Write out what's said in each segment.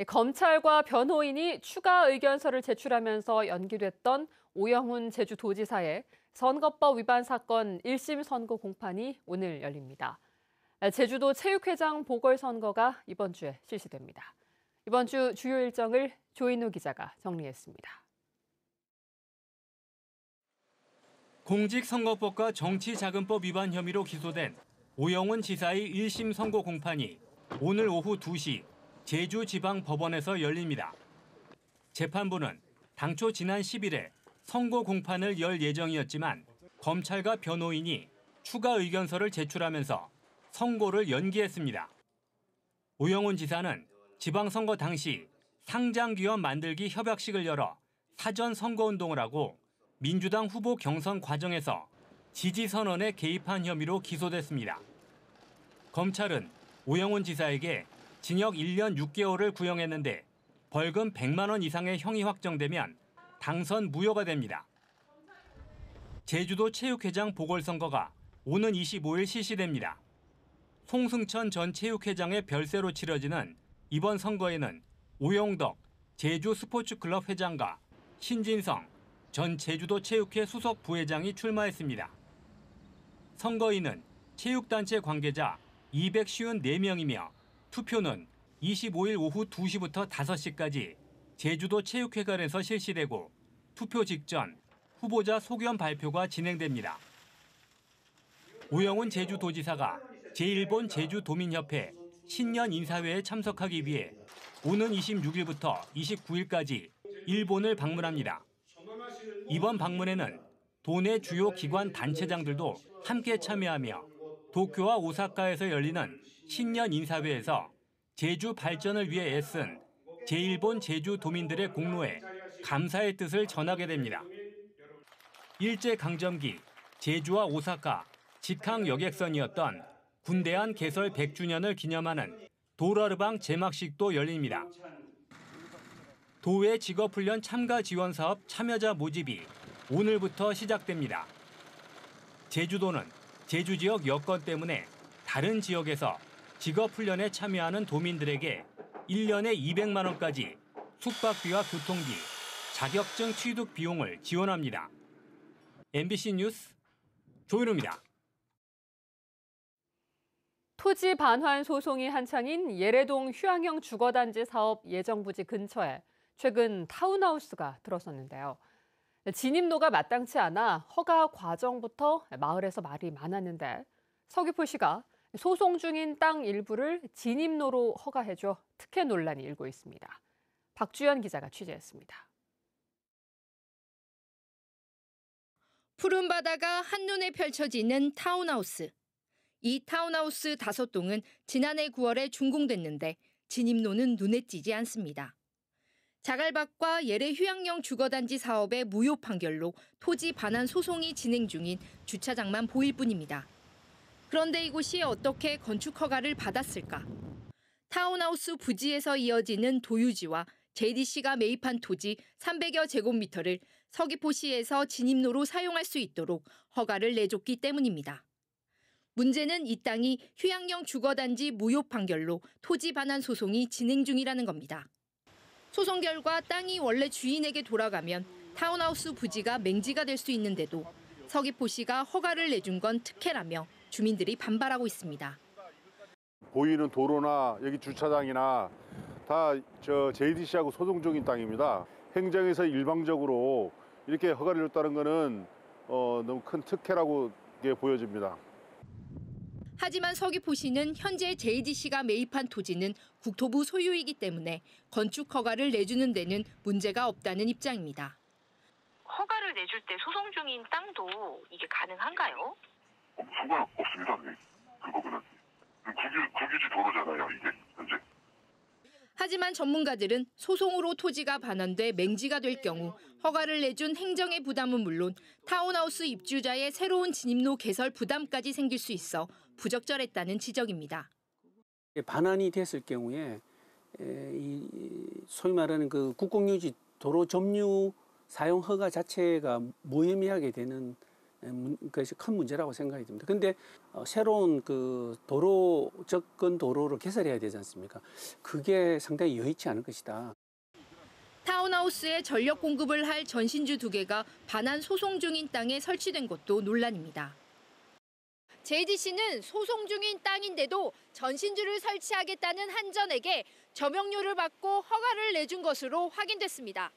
예, 검찰과 변호인이 추가 의견서를 제출하면서 연기됐던 오영훈 제주도지사의 선거법 위반 사건 1심 선고 공판이 오늘 열립니다. 예, 제주도 체육회장 보궐선거가 이번 주에 실시됩니다. 이번 주 주요 일정을 조인우 기자가 정리했습니다. 공직선거법과 정치자금법 위반 혐의로 기소된 오영훈 지사의 1심 선고 공판이 오늘 오후 2시 제주지방법원에서 열립니다. 재판부는 당초 지난 10일에 선고 공판을 열 예정이었지만 검찰과 변호인이 추가 의견서를 제출하면서 선고를 연기했습니다. 오영훈 지사는 지방선거 당시 상장기업 만들기 협약식을 열어 사전 선거운동을 하고 민주당 후보 경선 과정에서 지지선언에 개입한 혐의로 기소됐습니다. 검찰은 오영훈 지사에게 징역 1년 6개월을 구형했는데 벌금 100만 원 이상의 형이 확정되면 당선 무효가 됩니다. 제주도 체육회장 보궐선거가 오는 25일 실시됩니다. 송승천 전 체육회장의 별세로 치러지는 이번 선거에는 오영덕 제주 스포츠클럽 회장과 신진성 전 제주도 체육회 수석 부회장이 출마했습니다. 선거인은 체육단체 관계자 254명이며 투표는 25일 오후 2시부터 5시까지 제주도 체육회관에서 실시되고 투표 직전 후보자 소견 발표가 진행됩니다. 오영훈 제주도지사가 제1본 제주도민협회 신년 인사회에 참석하기 위해 오는 26일부터 29일까지 일본을 방문합니다. 이번 방문에는 도내 주요 기관 단체장들도 함께 참여하며 도쿄와 오사카에서 열리는 신년 인사회에서 제주 발전을 위해 애쓴 제1본 제주 도민들의 공로에 감사의 뜻을 전하게 됩니다. 일제강점기 제주와 오사카 직항 여객선이었던 군대안 개설 100주년을 기념하는 도라르방 제막식도 열립니다. 도외 직업훈련 참가 지원 사업 참여자 모집이 오늘부터 시작됩니다. 제주도는 제주 지역 여건 때문에 다른 지역에서 직업훈련에 참여하는 도민들에게 1년에 200만 원까지 숙박비와 교통비, 자격증 취득 비용을 지원합니다. MBC 뉴스 조윤우입니다. 토지 반환 소송이 한창인 예래동 휴양형 주거단지 사업 예정부지 근처에 최근 타운하우스가 들어섰는데요. 진입로가 마땅치 않아 허가 과정부터 마을에서 말이 많았는데 서귀포시가 소송 중인 땅 일부를 진입로로 허가해줘 특혜 논란이 일고 있습니다. 박주현 기자가 취재했습니다. 푸른 바다가 한눈에 펼쳐지는 타운하우스. 이 타운하우스 다섯 동은 지난해 9월에 준공됐는데 진입로는 눈에 띄지 않습니다. 자갈밭과 예래 휴양용 주거단지 사업의 무효 판결로 토지 반환 소송이 진행 중인 주차장만 보일 뿐입니다. 그런데 이곳이 어떻게 건축 허가를 받았을까? 타운하우스 부지에서 이어지는 도유지와 JDC가 매입한 토지 300여 제곱미터를 서귀포시에서 진입로로 사용할 수 있도록 허가를 내줬기 때문입니다. 문제는 이 땅이 휴양용 주거단지 무효 판결로 토지 반환 소송이 진행 중이라는 겁니다. 소송 결과 땅이 원래 주인에게 돌아가면 타운하우스 부지가 맹지가 될 수 있는데도 서귀포시가 허가를 내준 건 특혜라며 주민들이 반발하고 있습니다. 보이는 도로나 여기 주차장이나 다 저 JDC하고 소송 중인 땅입니다. 행정에서 일방적으로 이렇게 허가를 줬다는 것은 어, 너무 큰 특혜라고 보여집니다. 하지만 서귀포시는 현재 JDC가 매입한 토지는 국토부 소유이기 때문에 건축 허가를 내주는 데는 문제가 없다는 입장입니다. 허가를 내줄 때 소송 중인 땅도 이게 가능한가요? 상관없습니다. 어, 예, 그거는 국유지 도로잖아요. 이게 현재. 하지만 전문가들은 소송으로 토지가 반환돼 맹지가 될 경우 허가를 내준 행정의 부담은 물론 타운하우스 입주자의 새로운 진입로 개설 부담까지 생길 수 있어 부적절했다는 지적입니다. 반환이 됐을 경우에 소위 말하는 그 국공유지 도로 점유 사용 허가 자체가 무의미하게 되는 것이 큰 문제라고 생각이 듭니다. 근데 어, 새로운 그 도로 접근 도로를 개설해야 되지 않습니까? 그게 상당히 여의치 않을 것이다. 타운하우스에 전력 공급을 할 전신주 두 개가 반환 소송 중인 땅에 설치된 것도 논란입니다. j d c 는 소송 중인 땅인데도 전신주를 설치하겠다는 한전에게 점용료를 받고 허가를 내준 것으로 확인됐습니다.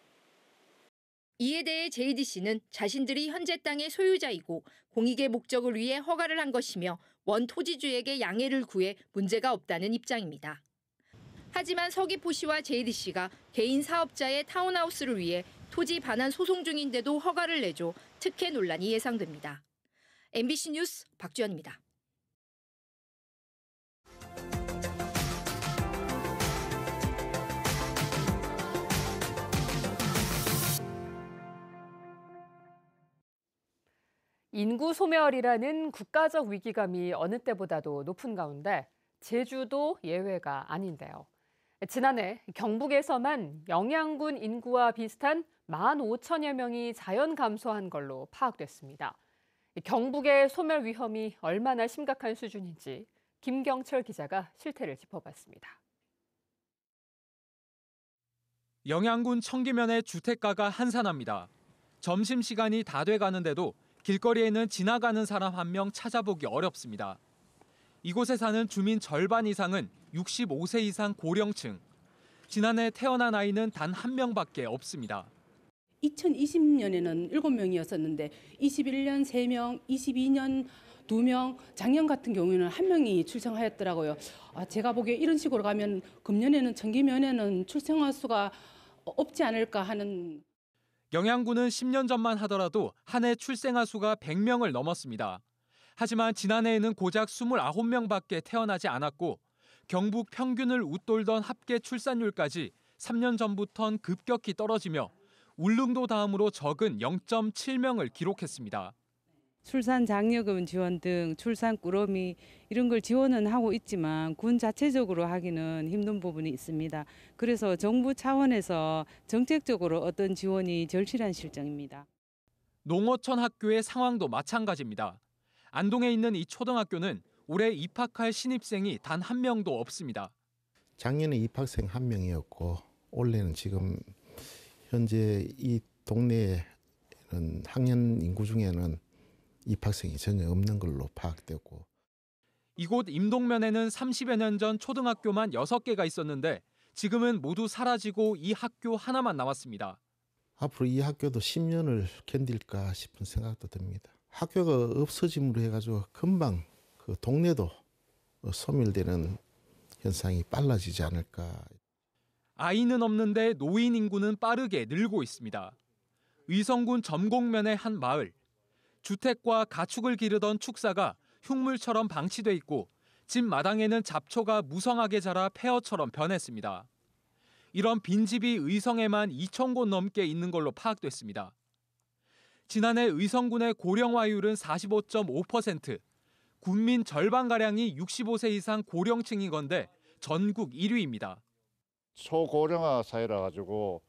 이에 대해 j d c 는 자신들이 현재 땅의 소유자이고 공익의 목적을 위해 허가를 한 것이며 원 토지주에게 양해를 구해 문제가 없다는 입장입니다. 하지만 서귀포 시와 j d c 가 개인 사업자의 타운하우스를 위해 토지 반환 소송 중인데도 허가를 내줘 특혜 논란이 예상됩니다. MBC 뉴스 박주연입니다. 인구 소멸이라는 국가적 위기감이 어느 때보다도 높은 가운데 제주도 예외가 아닌데요. 지난해 경북에서만 영양군 인구와 비슷한 1만 5천여 명이 자연 감소한 걸로 파악됐습니다. 경북의 소멸 위험이 얼마나 심각한 수준인지 김경철 기자가 실태를 짚어봤습니다. 영양군 청계면의 주택가가 한산합니다. 점심시간이 다 돼가는데도 길거리에는 지나가는 사람 한 명 찾아보기 어렵습니다. 이곳에 사는 주민 절반 이상은 65세 이상 고령층. 지난해 태어난 아이는 단 한 명밖에 없습니다. 2020년에는 7명이었었는데 21년 3명, 22년 2명, 작년 같은 경우에는 1명이 출생하였더라고요. 아, 제가 보기에 이런 식으로 가면 금년에는 정기면에는 출생할 수가 없지 않을까 하는 영양군은 10년 전만 하더라도 한 해 출생아 수가 100명을 넘었습니다. 하지만 지난해에는 고작 29명밖에 태어나지 않았고 경북 평균을 웃돌던 합계 출산율까지 3년 전부턴 급격히 떨어지며 울릉도 다음으로 적은 0.7명을 기록했습니다. 출산 장려금 지원 등 출산 꾸러미 이런 걸 지원은 하고 있지만 군 자체적으로 하기는 힘든 부분이 있습니다. 그래서 정부 차원에서 정책적으로 어떤 지원이 절실한 실정입니다. 농어촌 학교의 상황도 마찬가지입니다. 안동에 있는 이 초등학교는 올해 입학할 신입생이 단 한 명도 없습니다. 작년에 입학생 한 명이었고 올해는 지금 현재 이 동네에는 학년 인구 중에는 입학생이 전혀 없는 걸로 파악되고 이곳 임동면에는 30여 년 전 초등학교만 6개가 있었는데 지금은 모두 사라지고 이 학교 하나만 남았습니다. 앞으로 이 학교도 10년을 견딜까 싶은 생각도 듭니다. 학교가 없어짐으로 해가지고 금방 그 동네도 어, 소멸되는 현상이 빨라지지 않을까. 아이는 없는데 노인 인구는 빠르게 늘고 있습니다. 의성군 점곡면의 한 마을. 주택과 가축을 기르던 축사가 흉물처럼 방치돼 있고 집 마당에는 잡초가 무성하게 자라 폐허처럼 변했습니다. 이런 빈집이 의성에만 2천 곳 넘게 있는 걸로 파악됐습니다. 지난해 의성군의 고령화율은 45.5%, 국민 절반가량이 65세 이상 고령층인 건데 전국 1위입니다. 초고령화 사회라 가지고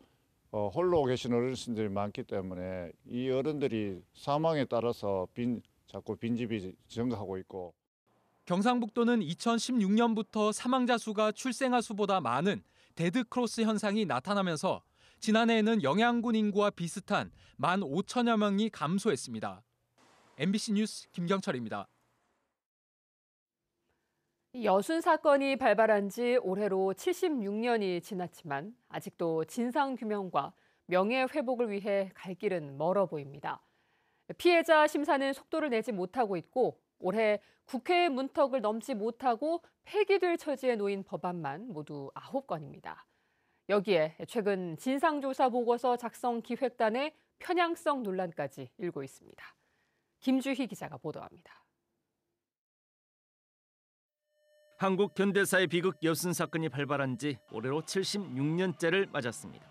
어, 홀로 계신 어르신들이 많기 때문에 이 어른들이 사망에 따라서 빈 자꾸 빈집이 증가하고 있고 경상북도는 2016년부터 사망자 수가 출생아 수보다 많은 데드크로스 현상이 나타나면서 지난해에는 영양군 인구와 비슷한 1만 5천여 명이 감소했습니다. MBC 뉴스 김경철입니다. 여순 사건이 발발한 지 올해로 76년이 지났지만 아직도 진상 규명과 명예 회복을 위해 갈 길은 멀어 보입니다. 피해자 심사는 속도를 내지 못하고 있고 올해 국회의 문턱을 넘지 못하고 폐기될 처지에 놓인 법안만 모두 9건입니다. 여기에 최근 진상조사 보고서 작성 기획단의 편향성 논란까지 일고 있습니다. 김주희 기자가 보도합니다. 한국 현대사의 비극 여순 사건이 발발한 지 올해로 76년째를 맞았습니다.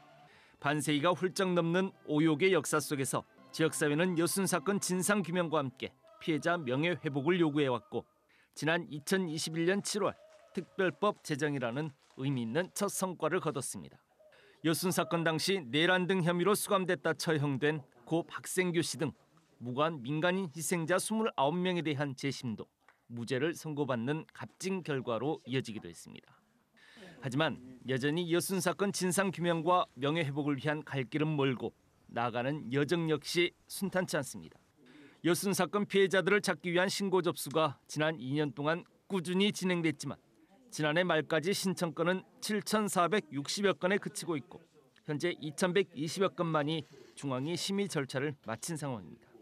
반세기가 훌쩍 넘는 오욕의 역사 속에서 지역사회는 여순 사건 진상 규명과 함께 피해자 명예 회복을 요구해 왔고 지난 2021년 7월 특별법 제정이라는 의미 있는 첫 성과를 거뒀습니다. 여순 사건 당시 내란 등 혐의로 수감됐다 처형된 고 박생규 씨 등 무관 민간인 희생자 29명에 대한 재심도 무죄를 선고받는 값진 결과로 이어지기도 했습니다. 하지만 여전히 여순 사건 진상 규명과 명예 회복을 위한 갈 길은 멀고 나아가는 여정 역시 순탄치 않습니다. 여순 사건 피해자들을 찾기 위한 신고 접수가 지난 2년 동안 꾸준히 진행됐지만 지난해 말까지 신청건은 7,460여 건에 그치고 있고 현재 2,120여 건만이 중앙이 심의 절차를 마친 상황입니다.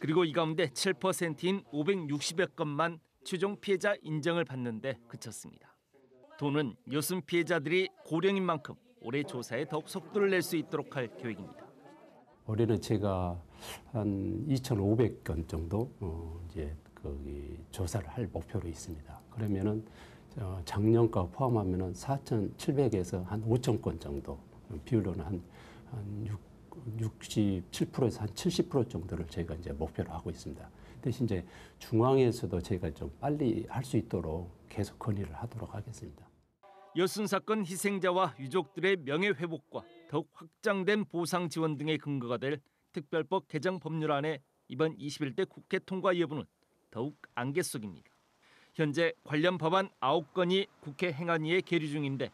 그리고 이 가운데 7%인 560여 건만 최종 피해자 인정을 받는데 그쳤습니다. 도는 요즘 피해자들이 고령인 만큼 올해 조사에 더욱 속도를 낼 수 있도록 할 계획입니다. 올해는 제가 한 2,500건 정도 어, 이제 거기 조사를 할 목표로 있습니다. 그러면은 어, 작년과 포함하면은 4,700에서 한 5,000건 정도 비율로는 한, 한 6, 67%에서 한 70% 정도를 저희가 이제 목표로 하고 있습니다. 대신 이제 중앙에서도 저희가 좀 빨리 할 수 있도록 계속 건의를 하도록 하겠습니다. 여순 사건 희생자와 유족들의 명예 회복과 더욱 확장된 보상 지원 등의 근거가 될 특별법 개정 법률안의 이번 21대 국회 통과 여부는 더욱 안개 속입니다. 현재 관련 법안 9건이 국회 행안위에 계류 중인데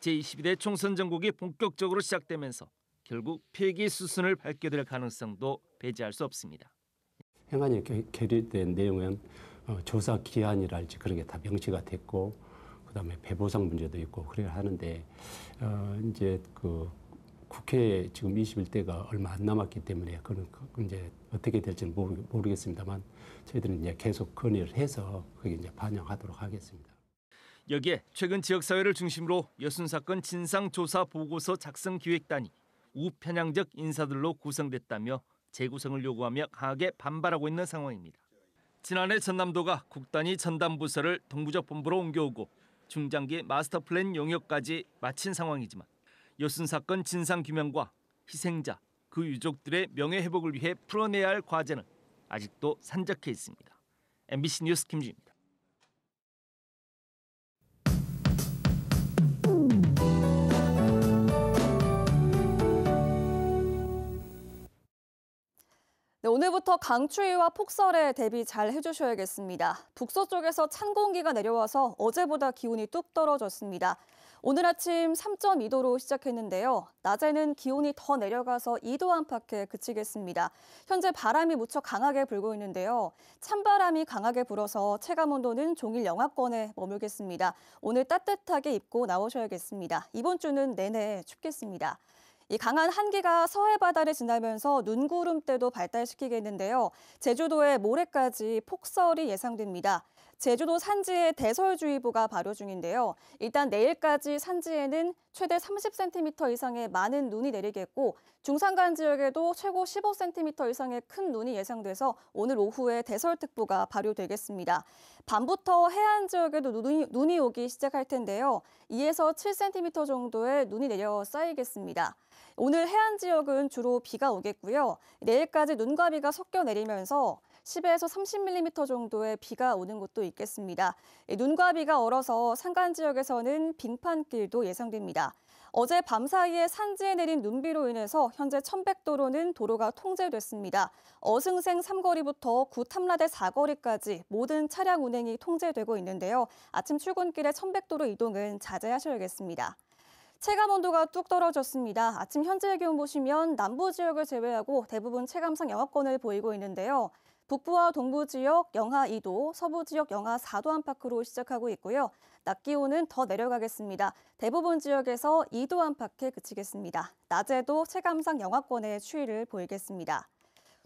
제22대 총선 전국이 본격적으로 시작되면서 결국 폐기수순을 밟게 될 가능성도 배제할 수 없습니다. 행안이 결의된 내용은 어, 조사 기한이랄지 그런 게다 명시가 됐고 그다음에 배보상 문제도 있고 그래야 하는데 어, 이제 그 국회 지금 21대가 얼마 안 남았기 때문에 그는 그 이제 어떻게 될지는 모르, 겠습니다만 저희들은 이제 계속 건의를 해서 그게 이제 반영하도록 하겠습니다. 여기에 최근 지역 사회를 중심으로 여순 사건 진상 조사 보고서 작성 기획단이 우편향적 인사들로 구성됐다며 재구성을 요구하며 강하게 반발하고 있는 상황입니다. 지난해 전남도가 국단위 전담 부서를 동부적 본부로 옮겨오고 중장기 마스터 플랜 용역까지 마친 상황이지만 요순 사건 진상 규명과 희생자 그 유족들의 명예 회복을 위해 풀어내야 할 과제는 아직도 산적해 있습니다. MBC 뉴스 김주 네, 오늘부터 강추위와 폭설에 대비 잘 해주셔야겠습니다. 북서쪽에서 찬 공기가 내려와서 어제보다 기온이 뚝 떨어졌습니다. 오늘 아침 3.2도로 시작했는데요. 낮에는 기온이 더 내려가서 2도 안팎에 그치겠습니다. 현재 바람이 무척 강하게 불고 있는데요. 찬바람이 강하게 불어서 체감온도는 종일 영하권에 머물겠습니다. 오늘 따뜻하게 입고 나오셔야겠습니다. 이번 주는 내내 춥겠습니다. 이 강한 한기가 서해 바다를 지나면서 눈구름대도 발달시키겠는데요. 제주도에 모레까지 폭설이 예상됩니다. 제주도 산지에 대설주의보가 발효 중인데요. 일단 내일까지 산지에는 최대 30cm 이상의 많은 눈이 내리겠고 중산간 지역에도 최고 15cm 이상의 큰 눈이 예상돼서 오늘 오후에 대설특보가 발효되겠습니다. 밤부터 해안 지역에도 눈이, 눈이 오기 시작할 텐데요. 2에서 7cm 정도의 눈이 내려 쌓이겠습니다. 오늘 해안 지역은 주로 비가 오겠고요. 내일까지 눈과 비가 섞여 내리면서 10에서 30mm 정도의 비가 오는 곳도 있겠습니다. 예, 눈과 비가 얼어서 산간 지역에서는 빙판길도 예상됩니다. 어제 밤 사이에 산지에 내린 눈비로 인해서 현재 천백도로는 도로가 통제됐습니다. 어승생 3거리부터 구탐라대 4거리까지 모든 차량 운행이 통제되고 있는데요. 아침 출근길에 천백도로 이동은 자제하셔야겠습니다. 체감 온도가 뚝 떨어졌습니다. 아침 현재 기온 보시면 남부 지역을 제외하고 대부분 체감상 영하권을 보이고 있는데요. 북부와 동부 지역 영하 2도, 서부 지역 영하 4도 안팎으로 시작하고 있고요. 낮 기온은 더 내려가겠습니다. 대부분 지역에서 2도 안팎에 그치겠습니다. 낮에도 체감상 영하권의 추위를 보이겠습니다.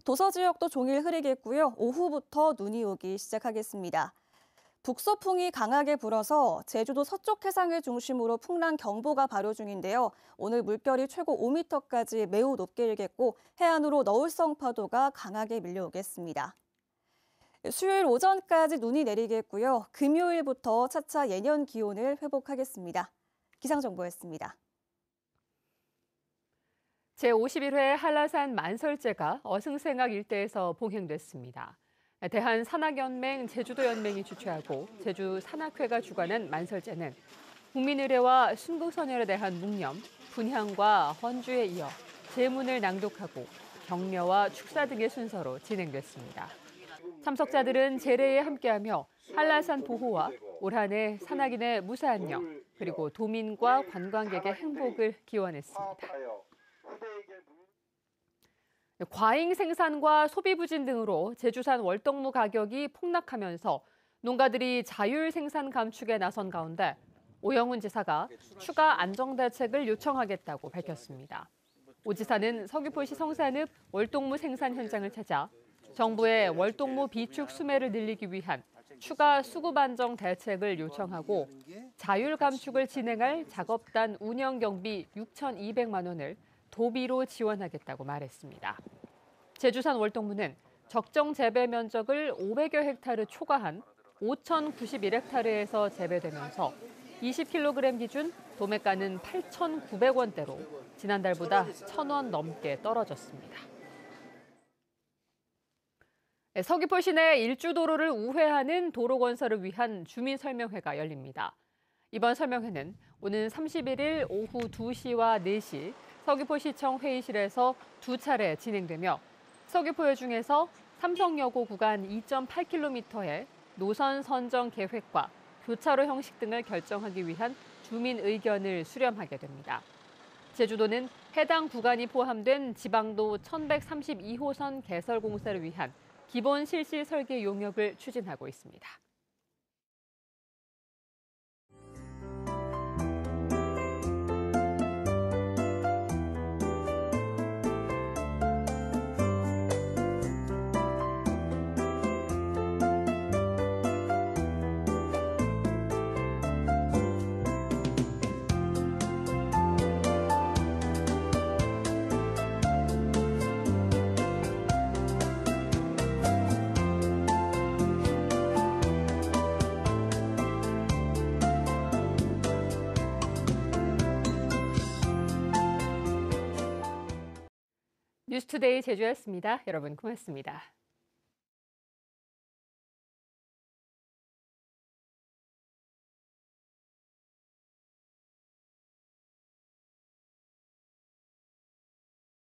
도서 지역도 종일 흐리겠고요. 오후부터 눈이 오기 시작하겠습니다. 북서풍이 강하게 불어서 제주도 서쪽 해상을 중심으로 풍랑 경보가 발효 중인데요. 오늘 물결이 최고 5m까지 매우 높게 일겠고 해안으로 너울성 파도가 강하게 밀려오겠습니다. 수요일 오전까지 눈이 내리겠고요. 금요일부터 차차 예년 기온을 회복하겠습니다. 기상정보였습니다. 제51회 한라산 만설제가 어승생악 일대에서 봉행됐습니다. 대한 산학연맹 제주도 연맹이 주최하고 제주 산학회가 주관한 만설제는 국민의례와 순국선열에 대한 묵념, 분향과 헌주에 이어 제문을 낭독하고 격려와 축사 등의 순서로 진행됐습니다. 참석자들은 제례에 함께하며 한라산 보호와 올 한해 산악인의 무사안녕 그리고 도민과 관광객의 행복을 기원했습니다. 과잉 생산과 소비 부진 등으로 제주산 월동무 가격이 폭락하면서 농가들이 자율 생산 감축에 나선 가운데 오영훈 지사가 추가 안정 대책을 요청하겠다고 밝혔습니다. 오 지사는 서귀포시 성산읍 월동무 생산 현장을 찾아 정부의 월동무 비축 수매를 늘리기 위한 추가 수급 안정 대책을 요청하고 자율 감축을 진행할 작업단 운영 경비 6,200만 원을 도비로 지원하겠다고 말했습니다. 제주산 월동무는 적정 재배 면적을 500여 헥타르 초과한 5,091헥타르에서 재배되면서 20kg 기준 도매가는 8,900원대로 지난달보다 1,000원 넘게 떨어졌습니다. 네, 서귀포 시내 일주도로를 우회하는 도로 건설을 위한 주민 설명회가 열립니다. 이번 설명회는 오는 31일 오후 2시와 4시 서귀포시청 회의실에서 두 차례 진행되며 서귀포역 중에서 삼성여고 구간 2.8km의 노선 선정 계획과 교차로 형식 등을 결정하기 위한 주민 의견을 수렴하게 됩니다. 제주도는 해당 구간이 포함된 지방도 1132호선 개설 공사를 위한 기본 실시 설계 용역을 추진하고 있습니다. 뉴스투데이 제주였습니다. 여러분 고맙습니다.